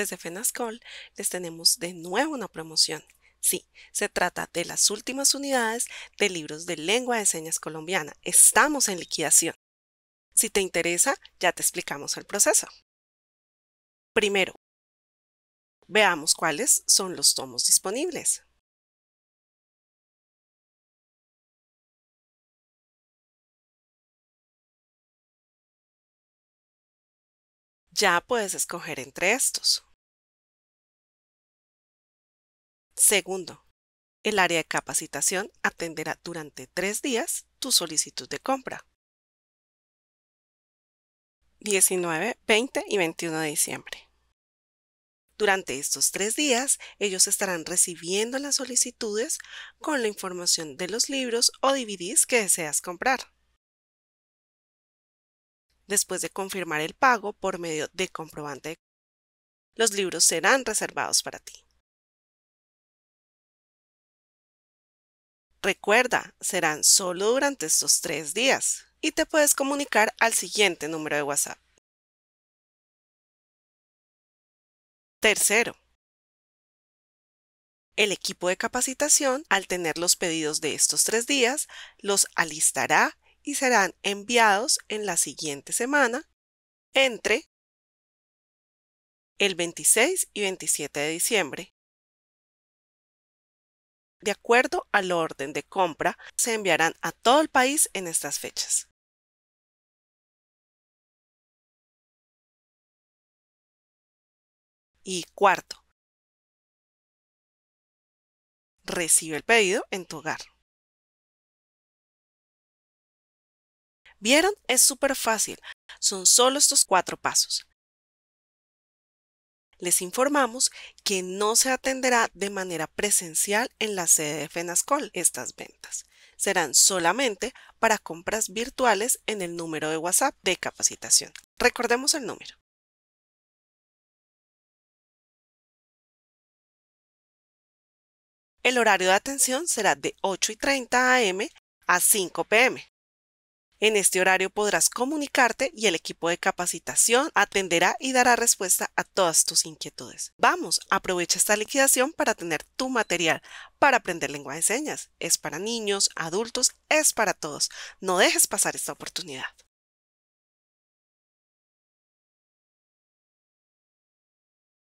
desde FENASCOL les tenemos de nuevo una promoción. Sí, se trata de las últimas unidades de libros de lengua de señas colombiana. Estamos en liquidación. Si te interesa, ya te explicamos el proceso. Primero, veamos cuáles son los tomos disponibles. Ya puedes escoger entre estos. Segundo, el área de capacitación atenderá durante tres días tu solicitud de compra. 19, 20 y 21 de diciembre. Durante estos tres días, ellos estarán recibiendo las solicitudes con la información de los libros o DVDs que deseas comprar después de confirmar el pago por medio de comprobante. Los libros serán reservados para ti. Recuerda, serán solo durante estos tres días y te puedes comunicar al siguiente número de WhatsApp. Tercero, el equipo de capacitación, al tener los pedidos de estos tres días, los alistará y serán enviados en la siguiente semana entre el 26 y 27 de diciembre. De acuerdo al orden de compra, se enviarán a todo el país en estas fechas. Y cuarto, recibe el pedido en tu hogar. ¿Vieron? Es súper fácil. Son solo estos cuatro pasos. Les informamos que no se atenderá de manera presencial en la sede de FENASCOL estas ventas. Serán solamente para compras virtuales en el número de WhatsApp de capacitación. Recordemos el número. El horario de atención será de 8:30 y am a 5 pm en este horario podrás comunicarte y el equipo de capacitación atenderá y dará respuesta a todas tus inquietudes. Vamos, aprovecha esta liquidación para tener tu material para aprender lengua de señas. Es para niños, adultos, es para todos. No dejes pasar esta oportunidad.